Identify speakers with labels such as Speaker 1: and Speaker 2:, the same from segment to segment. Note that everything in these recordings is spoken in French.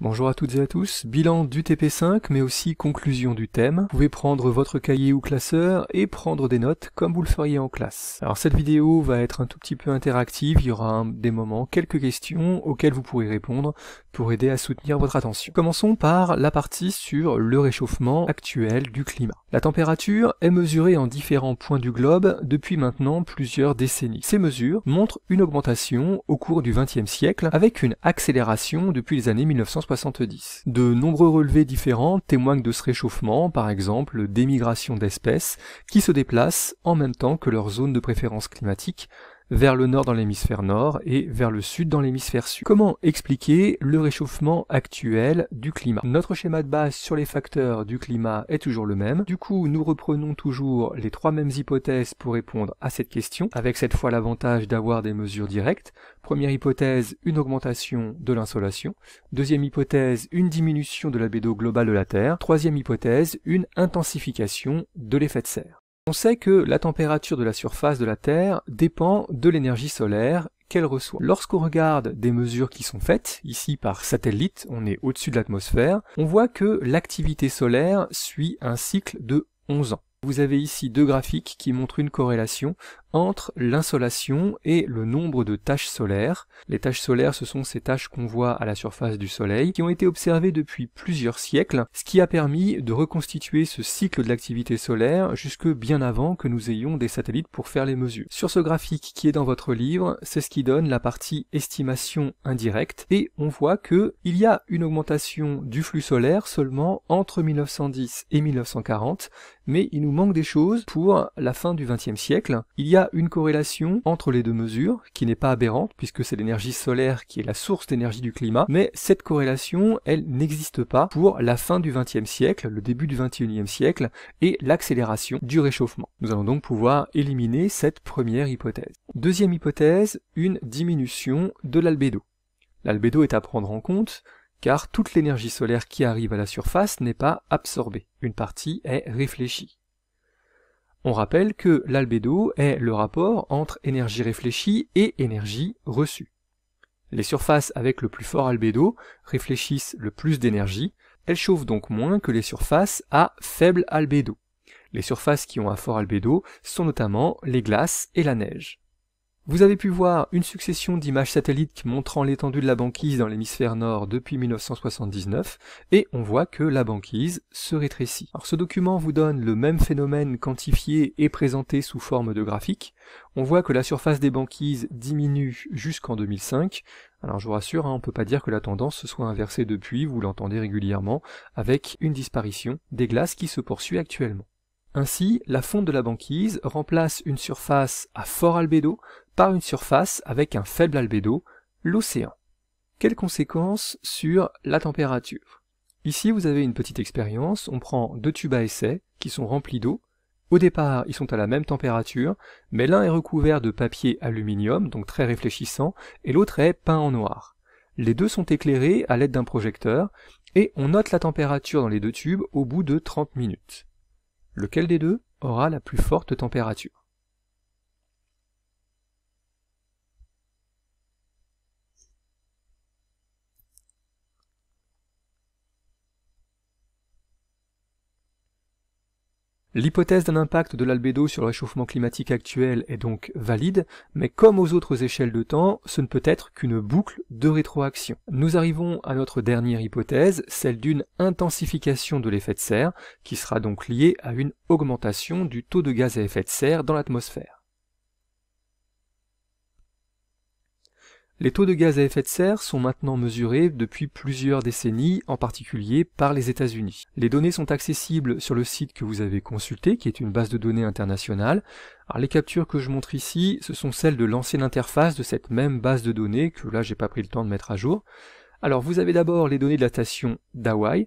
Speaker 1: Bonjour à toutes et à tous, bilan du TP5 mais aussi conclusion du thème. Vous pouvez prendre votre cahier ou classeur et prendre des notes comme vous le feriez en classe. Alors cette vidéo va être un tout petit peu interactive, il y aura des moments, quelques questions auxquelles vous pourrez répondre pour aider à soutenir votre attention. Commençons par la partie sur le réchauffement actuel du climat. La température est mesurée en différents points du globe depuis maintenant plusieurs décennies. Ces mesures montrent une augmentation au cours du XXe siècle avec une accélération depuis les années 1960 de nombreux relevés différents témoignent de ce réchauffement, par exemple des d'espèces qui se déplacent en même temps que leur zone de préférence climatique, vers le nord dans l'hémisphère nord et vers le sud dans l'hémisphère sud. Comment expliquer le réchauffement actuel du climat Notre schéma de base sur les facteurs du climat est toujours le même. Du coup, nous reprenons toujours les trois mêmes hypothèses pour répondre à cette question, avec cette fois l'avantage d'avoir des mesures directes. Première hypothèse, une augmentation de l'insolation. Deuxième hypothèse, une diminution de l'abédo global de la Terre. Troisième hypothèse, une intensification de l'effet de serre. On sait que la température de la surface de la Terre dépend de l'énergie solaire qu'elle reçoit. Lorsqu'on regarde des mesures qui sont faites, ici par satellite, on est au-dessus de l'atmosphère, on voit que l'activité solaire suit un cycle de 11 ans. Vous avez ici deux graphiques qui montrent une corrélation entre l'insolation et le nombre de taches solaires. Les taches solaires, ce sont ces taches qu'on voit à la surface du Soleil, qui ont été observées depuis plusieurs siècles, ce qui a permis de reconstituer ce cycle de l'activité solaire jusque bien avant que nous ayons des satellites pour faire les mesures. Sur ce graphique qui est dans votre livre, c'est ce qui donne la partie estimation indirecte, et on voit que il y a une augmentation du flux solaire seulement entre 1910 et 1940, mais il nous manque des choses pour la fin du XXe siècle. Il a une corrélation entre les deux mesures, qui n'est pas aberrante, puisque c'est l'énergie solaire qui est la source d'énergie du climat, mais cette corrélation, elle n'existe pas pour la fin du XXe siècle, le début du XXIe siècle, et l'accélération du réchauffement. Nous allons donc pouvoir éliminer cette première hypothèse. Deuxième hypothèse, une diminution de l'albédo. L'albédo est à prendre en compte, car toute l'énergie solaire qui arrive à la surface n'est pas absorbée, une partie est réfléchie. On rappelle que l'albédo est le rapport entre énergie réfléchie et énergie reçue. Les surfaces avec le plus fort albédo réfléchissent le plus d'énergie, elles chauffent donc moins que les surfaces à faible albédo. Les surfaces qui ont un fort albédo sont notamment les glaces et la neige. Vous avez pu voir une succession d'images satellites montrant l'étendue de la banquise dans l'hémisphère nord depuis 1979, et on voit que la banquise se rétrécit. Alors ce document vous donne le même phénomène quantifié et présenté sous forme de graphique. On voit que la surface des banquises diminue jusqu'en 2005. Alors je vous rassure, hein, on ne peut pas dire que la tendance se soit inversée depuis, vous l'entendez régulièrement, avec une disparition des glaces qui se poursuit actuellement. Ainsi, la fonte de la banquise remplace une surface à fort albédo par une surface avec un faible albédo, l'océan. Quelles conséquences sur la température Ici, vous avez une petite expérience. On prend deux tubes à essai qui sont remplis d'eau. Au départ, ils sont à la même température, mais l'un est recouvert de papier aluminium, donc très réfléchissant, et l'autre est peint en noir. Les deux sont éclairés à l'aide d'un projecteur, et on note la température dans les deux tubes au bout de 30 minutes. Lequel des deux aura la plus forte température L'hypothèse d'un impact de l'albédo sur le réchauffement climatique actuel est donc valide, mais comme aux autres échelles de temps, ce ne peut être qu'une boucle de rétroaction. Nous arrivons à notre dernière hypothèse, celle d'une intensification de l'effet de serre, qui sera donc liée à une augmentation du taux de gaz à effet de serre dans l'atmosphère. Les taux de gaz à effet de serre sont maintenant mesurés depuis plusieurs décennies, en particulier par les États-Unis. Les données sont accessibles sur le site que vous avez consulté, qui est une base de données internationale. Alors les captures que je montre ici, ce sont celles de l'ancienne interface de cette même base de données, que là j'ai pas pris le temps de mettre à jour. Alors vous avez d'abord les données de la station d'Hawaï.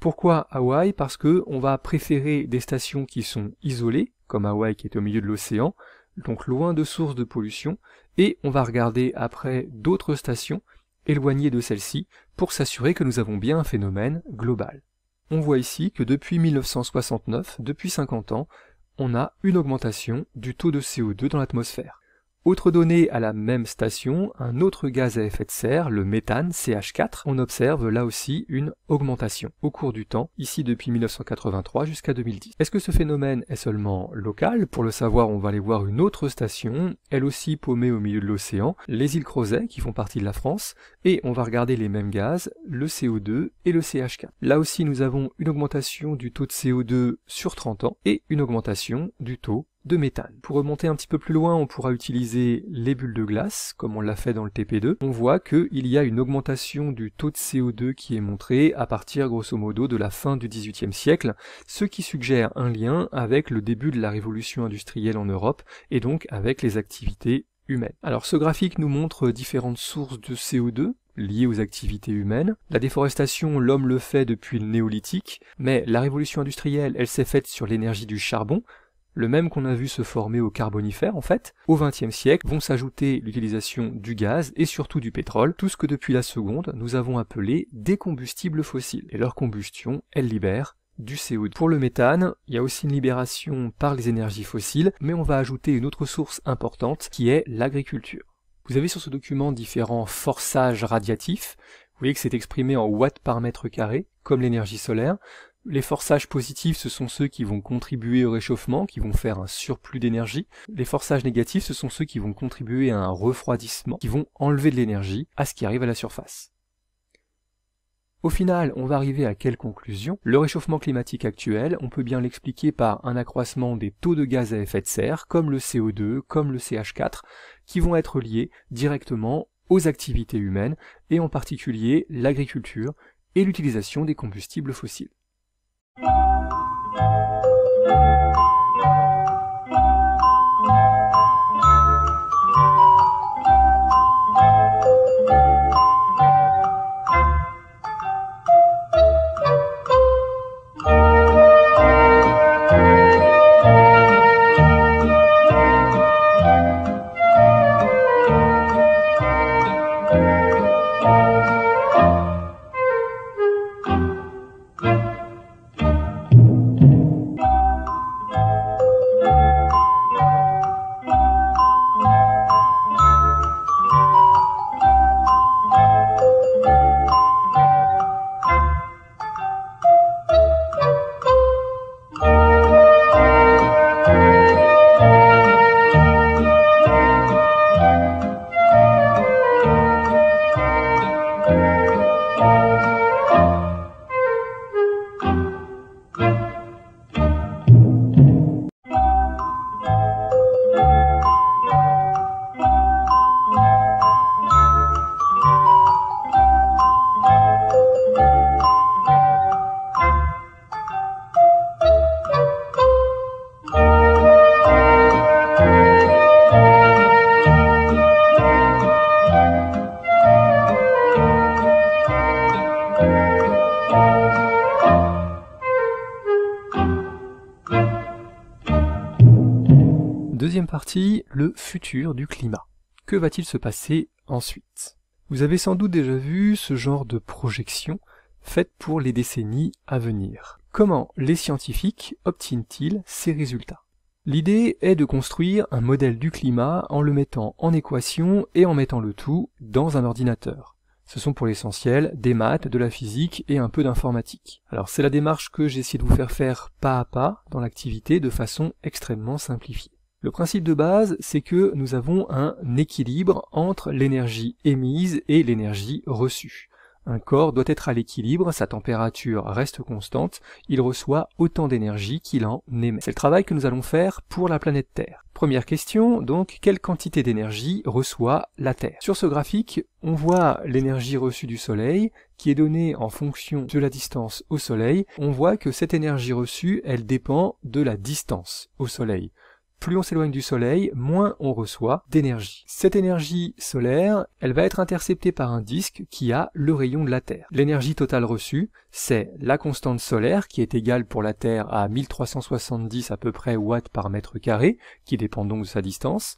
Speaker 1: Pourquoi Hawaï Parce que on va préférer des stations qui sont isolées, comme Hawaï qui est au milieu de l'océan, donc loin de sources de pollution, et on va regarder après d'autres stations éloignées de celles ci pour s'assurer que nous avons bien un phénomène global. On voit ici que depuis 1969, depuis 50 ans, on a une augmentation du taux de CO2 dans l'atmosphère. Autre donnée à la même station, un autre gaz à effet de serre, le méthane CH4, on observe là aussi une augmentation au cours du temps, ici depuis 1983 jusqu'à 2010. Est-ce que ce phénomène est seulement local Pour le savoir, on va aller voir une autre station, elle aussi paumée au milieu de l'océan, les îles Crozet qui font partie de la France, et on va regarder les mêmes gaz, le CO2 et le CH4. Là aussi, nous avons une augmentation du taux de CO2 sur 30 ans et une augmentation du taux pour remonter un petit peu plus loin, on pourra utiliser les bulles de glace, comme on l'a fait dans le TP2. On voit qu'il y a une augmentation du taux de CO2 qui est montré à partir grosso modo de la fin du XVIIIe siècle, ce qui suggère un lien avec le début de la révolution industrielle en Europe et donc avec les activités humaines. Alors ce graphique nous montre différentes sources de CO2 liées aux activités humaines. La déforestation, l'homme le fait depuis le néolithique, mais la révolution industrielle, elle s'est faite sur l'énergie du charbon, le même qu'on a vu se former au Carbonifère en fait, au XXe siècle vont s'ajouter l'utilisation du gaz et surtout du pétrole, tout ce que depuis la seconde nous avons appelé des combustibles fossiles. Et leur combustion, elle libère du CO2. Pour le méthane, il y a aussi une libération par les énergies fossiles, mais on va ajouter une autre source importante qui est l'agriculture. Vous avez sur ce document différents forçages radiatifs. Vous voyez que c'est exprimé en watts par mètre carré, comme l'énergie solaire. Les forçages positifs, ce sont ceux qui vont contribuer au réchauffement, qui vont faire un surplus d'énergie. Les forçages négatifs, ce sont ceux qui vont contribuer à un refroidissement, qui vont enlever de l'énergie à ce qui arrive à la surface. Au final, on va arriver à quelle conclusion Le réchauffement climatique actuel, on peut bien l'expliquer par un accroissement des taux de gaz à effet de serre, comme le CO2, comme le CH4, qui vont être liés directement aux activités humaines, et en particulier l'agriculture et l'utilisation des combustibles fossiles. Thank you. du climat. Que va-t-il se passer ensuite Vous avez sans doute déjà vu ce genre de projection faite pour les décennies à venir. Comment les scientifiques obtiennent-ils ces résultats L'idée est de construire un modèle du climat en le mettant en équation et en mettant le tout dans un ordinateur. Ce sont pour l'essentiel des maths, de la physique et un peu d'informatique. Alors c'est la démarche que j'ai essayé de vous faire faire pas à pas dans l'activité de façon extrêmement simplifiée. Le principe de base, c'est que nous avons un équilibre entre l'énergie émise et l'énergie reçue. Un corps doit être à l'équilibre, sa température reste constante, il reçoit autant d'énergie qu'il en émet. C'est le travail que nous allons faire pour la planète Terre. Première question, donc, quelle quantité d'énergie reçoit la Terre Sur ce graphique, on voit l'énergie reçue du Soleil, qui est donnée en fonction de la distance au Soleil. On voit que cette énergie reçue, elle dépend de la distance au Soleil plus on s'éloigne du Soleil, moins on reçoit d'énergie. Cette énergie solaire, elle va être interceptée par un disque qui a le rayon de la Terre. L'énergie totale reçue, c'est la constante solaire qui est égale pour la Terre à 1370 à peu près watts par mètre carré, qui dépend donc de sa distance,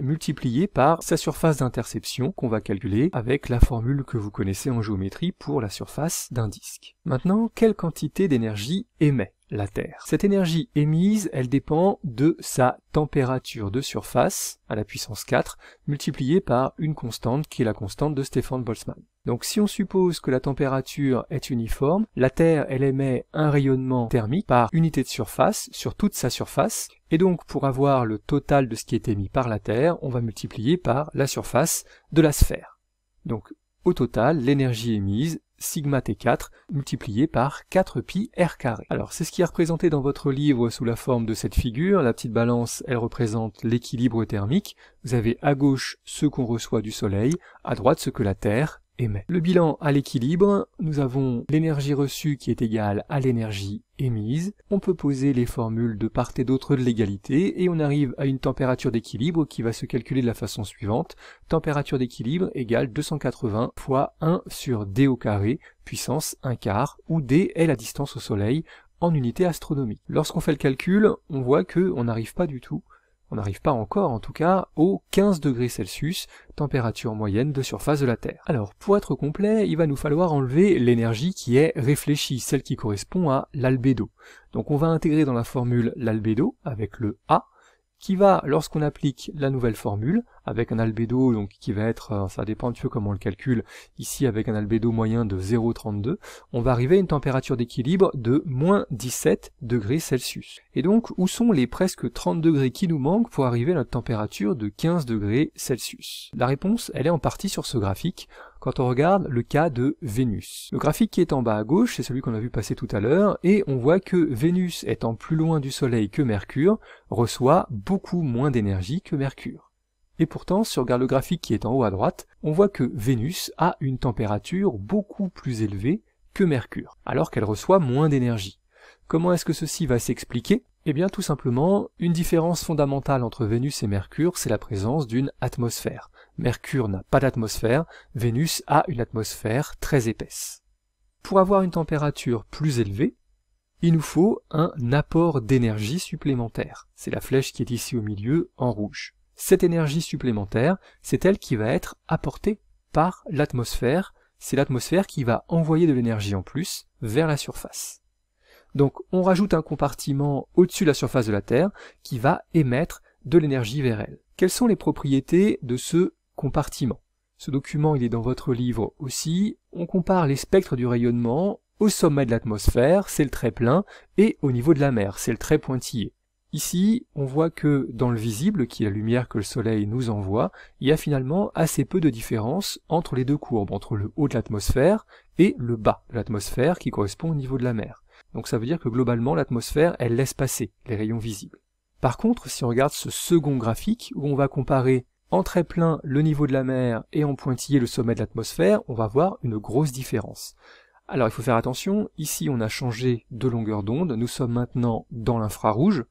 Speaker 1: multipliée par sa surface d'interception qu'on va calculer avec la formule que vous connaissez en géométrie pour la surface d'un disque. Maintenant, quelle quantité d'énergie émet Terre. Cette énergie émise, elle dépend de sa température de surface à la puissance 4 multipliée par une constante qui est la constante de Stefan Boltzmann. Donc si on suppose que la température est uniforme, la Terre elle émet un rayonnement thermique par unité de surface sur toute sa surface et donc pour avoir le total de ce qui est émis par la Terre, on va multiplier par la surface de la sphère. Donc au total, l'énergie émise sigma T4 multiplié par 4pi R Alors c'est ce qui est représenté dans votre livre sous la forme de cette figure. La petite balance, elle représente l'équilibre thermique. Vous avez à gauche ce qu'on reçoit du soleil, à droite ce que la Terre le bilan à l'équilibre, nous avons l'énergie reçue qui est égale à l'énergie émise. On peut poser les formules de part et d'autre de l'égalité et on arrive à une température d'équilibre qui va se calculer de la façon suivante. Température d'équilibre égale 280 fois 1 sur d au carré, puissance 1 quart, où d est la distance au soleil en unité astronomique. Lorsqu'on fait le calcul, on voit que on n'arrive pas du tout on n'arrive pas encore en tout cas aux 15 degrés Celsius, température moyenne de surface de la Terre. Alors pour être complet, il va nous falloir enlever l'énergie qui est réfléchie, celle qui correspond à l'albédo. Donc on va intégrer dans la formule l'albédo avec le A qui va, lorsqu'on applique la nouvelle formule, avec un albédo donc, qui va être, euh, ça dépend peu comment on le calcule, ici avec un albédo moyen de 0,32, on va arriver à une température d'équilibre de moins 17 degrés Et donc, où sont les presque 30 degrés qui nous manquent pour arriver à notre température de 15 degrés La réponse, elle est en partie sur ce graphique, quand on regarde le cas de Vénus. Le graphique qui est en bas à gauche, c'est celui qu'on a vu passer tout à l'heure, et on voit que Vénus, étant plus loin du Soleil que Mercure, reçoit beaucoup moins d'énergie que Mercure. Et pourtant, si on regarde le graphique qui est en haut à droite, on voit que Vénus a une température beaucoup plus élevée que Mercure, alors qu'elle reçoit moins d'énergie. Comment est-ce que ceci va s'expliquer Eh bien tout simplement, une différence fondamentale entre Vénus et Mercure, c'est la présence d'une atmosphère. Mercure n'a pas d'atmosphère, Vénus a une atmosphère très épaisse. Pour avoir une température plus élevée, il nous faut un apport d'énergie supplémentaire. C'est la flèche qui est ici au milieu en rouge. Cette énergie supplémentaire, c'est elle qui va être apportée par l'atmosphère. C'est l'atmosphère qui va envoyer de l'énergie en plus vers la surface. Donc on rajoute un compartiment au-dessus de la surface de la Terre qui va émettre de l'énergie vers elle. Quelles sont les propriétés de ce compartiment. Ce document, il est dans votre livre aussi. On compare les spectres du rayonnement au sommet de l'atmosphère, c'est le trait plein, et au niveau de la mer, c'est le trait pointillé. Ici, on voit que dans le visible, qui est la lumière que le soleil nous envoie, il y a finalement assez peu de différence entre les deux courbes, entre le haut de l'atmosphère et le bas de l'atmosphère qui correspond au niveau de la mer. Donc ça veut dire que globalement, l'atmosphère, elle laisse passer les rayons visibles. Par contre, si on regarde ce second graphique, où on va comparer en très plein le niveau de la mer et en pointillé le sommet de l'atmosphère, on va voir une grosse différence. Alors il faut faire attention, ici on a changé de longueur d'onde, nous sommes maintenant dans l'infrarouge,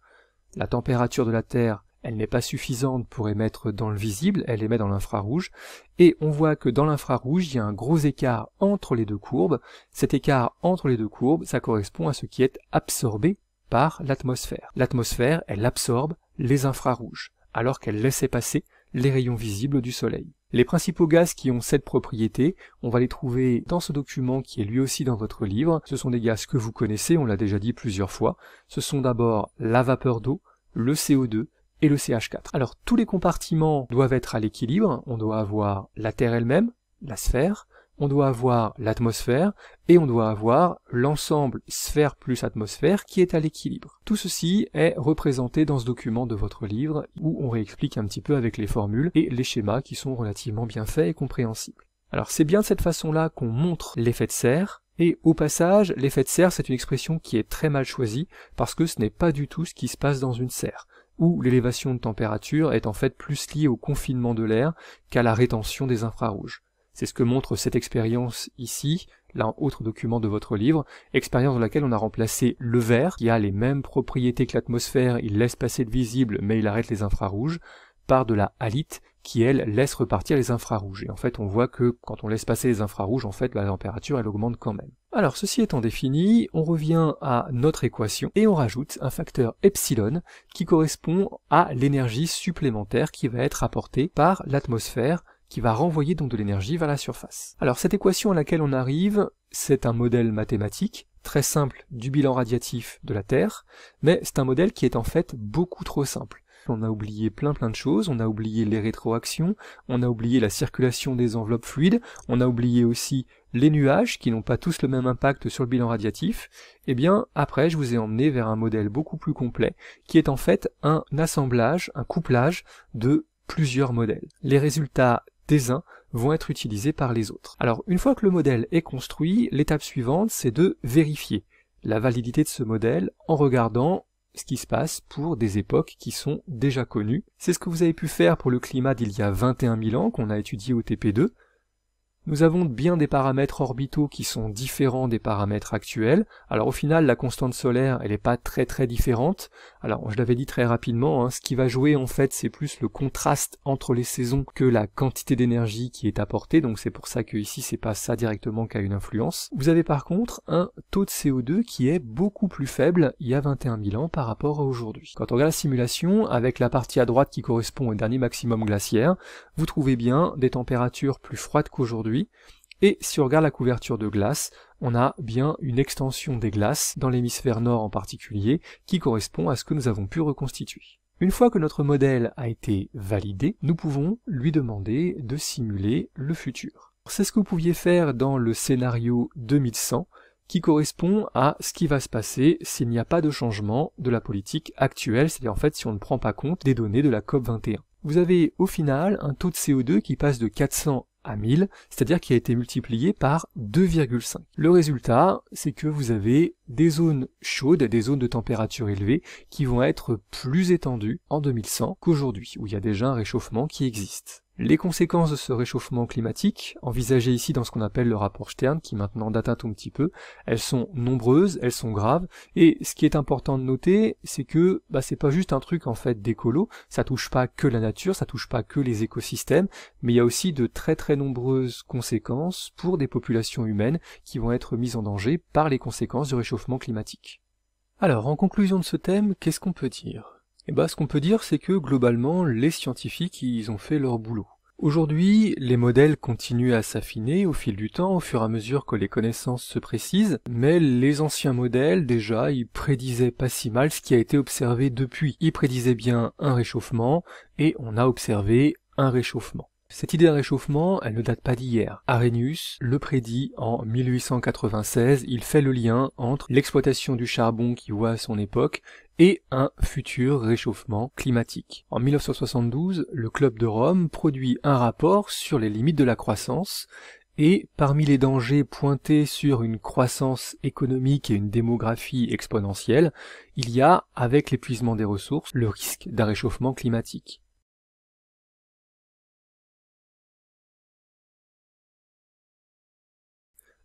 Speaker 1: la température de la Terre elle n'est pas suffisante pour émettre dans le visible, elle émet dans l'infrarouge, et on voit que dans l'infrarouge, il y a un gros écart entre les deux courbes. Cet écart entre les deux courbes, ça correspond à ce qui est absorbé par l'atmosphère. L'atmosphère, elle absorbe les infrarouges, alors qu'elle laissait passer les rayons visibles du soleil. Les principaux gaz qui ont cette propriété, on va les trouver dans ce document qui est lui aussi dans votre livre. Ce sont des gaz que vous connaissez, on l'a déjà dit plusieurs fois. Ce sont d'abord la vapeur d'eau, le CO2 et le CH4. Alors tous les compartiments doivent être à l'équilibre, on doit avoir la Terre elle-même, la sphère, on doit avoir l'atmosphère et on doit avoir l'ensemble sphère plus atmosphère qui est à l'équilibre. Tout ceci est représenté dans ce document de votre livre où on réexplique un petit peu avec les formules et les schémas qui sont relativement bien faits et compréhensibles. Alors c'est bien de cette façon-là qu'on montre l'effet de serre, et au passage, l'effet de serre, c'est une expression qui est très mal choisie, parce que ce n'est pas du tout ce qui se passe dans une serre, où l'élévation de température est en fait plus liée au confinement de l'air qu'à la rétention des infrarouges. C'est ce que montre cette expérience ici, là, autre document de votre livre, expérience dans laquelle on a remplacé le vert, qui a les mêmes propriétés que l'atmosphère, il laisse passer le visible, mais il arrête les infrarouges, par de la halite, qui elle laisse repartir les infrarouges. Et en fait, on voit que quand on laisse passer les infrarouges, en fait, la température elle augmente quand même. Alors, ceci étant défini, on revient à notre équation et on rajoute un facteur epsilon qui correspond à l'énergie supplémentaire qui va être apportée par l'atmosphère qui va renvoyer donc de l'énergie vers la surface. Alors cette équation à laquelle on arrive, c'est un modèle mathématique très simple du bilan radiatif de la Terre, mais c'est un modèle qui est en fait beaucoup trop simple. On a oublié plein plein de choses, on a oublié les rétroactions, on a oublié la circulation des enveloppes fluides, on a oublié aussi les nuages qui n'ont pas tous le même impact sur le bilan radiatif, et eh bien après je vous ai emmené vers un modèle beaucoup plus complet qui est en fait un assemblage, un couplage de plusieurs modèles. Les résultats des uns vont être utilisés par les autres. Alors une fois que le modèle est construit, l'étape suivante c'est de vérifier la validité de ce modèle en regardant ce qui se passe pour des époques qui sont déjà connues. C'est ce que vous avez pu faire pour le climat d'il y a 21 000 ans qu'on a étudié au TP2, nous avons bien des paramètres orbitaux qui sont différents des paramètres actuels. Alors au final, la constante solaire, elle n'est pas très très différente. Alors je l'avais dit très rapidement, hein, ce qui va jouer en fait, c'est plus le contraste entre les saisons que la quantité d'énergie qui est apportée. Donc c'est pour ça que ici, c'est pas ça directement qui a une influence. Vous avez par contre un taux de CO2 qui est beaucoup plus faible il y a 21 000 ans par rapport à aujourd'hui. Quand on regarde la simulation, avec la partie à droite qui correspond au dernier maximum glaciaire, vous trouvez bien des températures plus froides qu'aujourd'hui et si on regarde la couverture de glace, on a bien une extension des glaces, dans l'hémisphère nord en particulier, qui correspond à ce que nous avons pu reconstituer. Une fois que notre modèle a été validé, nous pouvons lui demander de simuler le futur. C'est ce que vous pouviez faire dans le scénario 2100, qui correspond à ce qui va se passer s'il n'y a pas de changement de la politique actuelle, c'est-à-dire en fait si on ne prend pas compte des données de la COP21. Vous avez au final un taux de CO2 qui passe de 400 à 1000, c'est-à-dire qui a été multiplié par 2,5. Le résultat, c'est que vous avez des zones chaudes, des zones de température élevée, qui vont être plus étendues en 2100 qu'aujourd'hui, où il y a déjà un réchauffement qui existe. Les conséquences de ce réchauffement climatique, envisagées ici dans ce qu'on appelle le rapport Stern, qui maintenant date un tout petit peu, elles sont nombreuses, elles sont graves, et ce qui est important de noter, c'est que bah, c'est pas juste un truc en fait d'écolo, ça touche pas que la nature, ça touche pas que les écosystèmes, mais il y a aussi de très très nombreuses conséquences pour des populations humaines qui vont être mises en danger par les conséquences du réchauffement climatique. Alors, en conclusion de ce thème, qu'est-ce qu'on peut dire et eh ben, ce qu'on peut dire, c'est que globalement, les scientifiques, ils ont fait leur boulot. Aujourd'hui, les modèles continuent à s'affiner au fil du temps, au fur et à mesure que les connaissances se précisent, mais les anciens modèles, déjà, ils prédisaient pas si mal ce qui a été observé depuis. Ils prédisaient bien un réchauffement, et on a observé un réchauffement. Cette idée de réchauffement, elle ne date pas d'hier. Arrhenius le prédit en 1896, il fait le lien entre l'exploitation du charbon qui voit à son époque et un futur réchauffement climatique. En 1972, le Club de Rome produit un rapport sur les limites de la croissance et parmi les dangers pointés sur une croissance économique et une démographie exponentielle, il y a, avec l'épuisement des ressources, le risque d'un réchauffement climatique.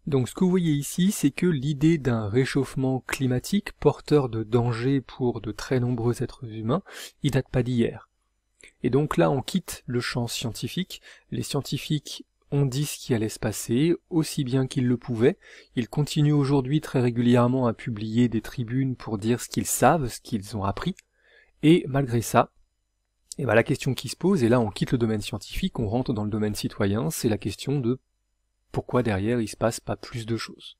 Speaker 1: Donc ce que vous voyez ici, c'est que l'idée d'un réchauffement climatique porteur de danger pour de très nombreux êtres humains, il date pas d'hier. Et donc là, on quitte le champ scientifique. Les scientifiques ont dit ce qui allait se passer, aussi bien qu'ils le pouvaient. Ils continuent aujourd'hui très régulièrement à publier des tribunes pour dire ce qu'ils savent, ce qu'ils ont appris. Et malgré ça, et eh ben, la question qui se pose, et là on quitte le domaine scientifique, on rentre dans le domaine citoyen, c'est la question de pourquoi derrière il se passe pas plus de choses.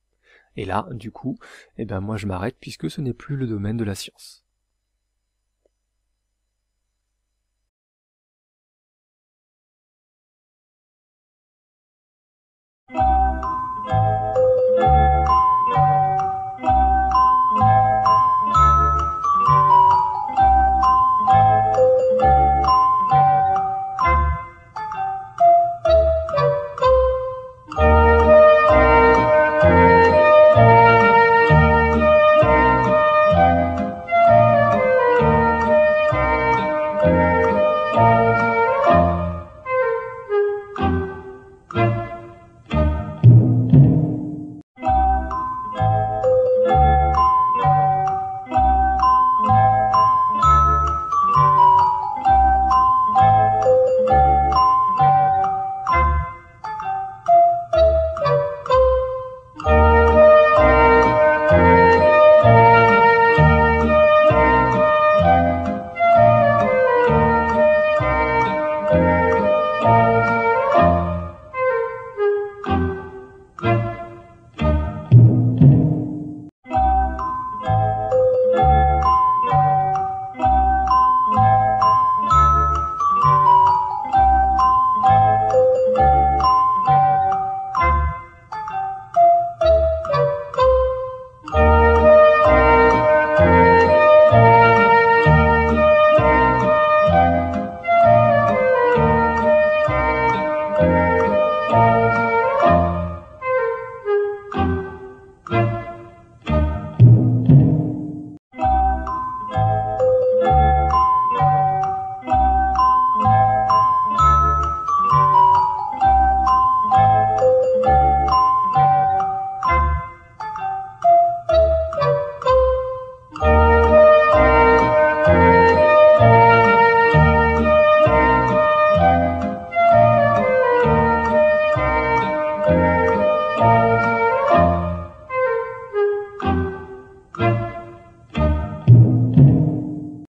Speaker 1: Et là, du coup, eh ben moi je m'arrête puisque ce n'est plus le domaine de la science.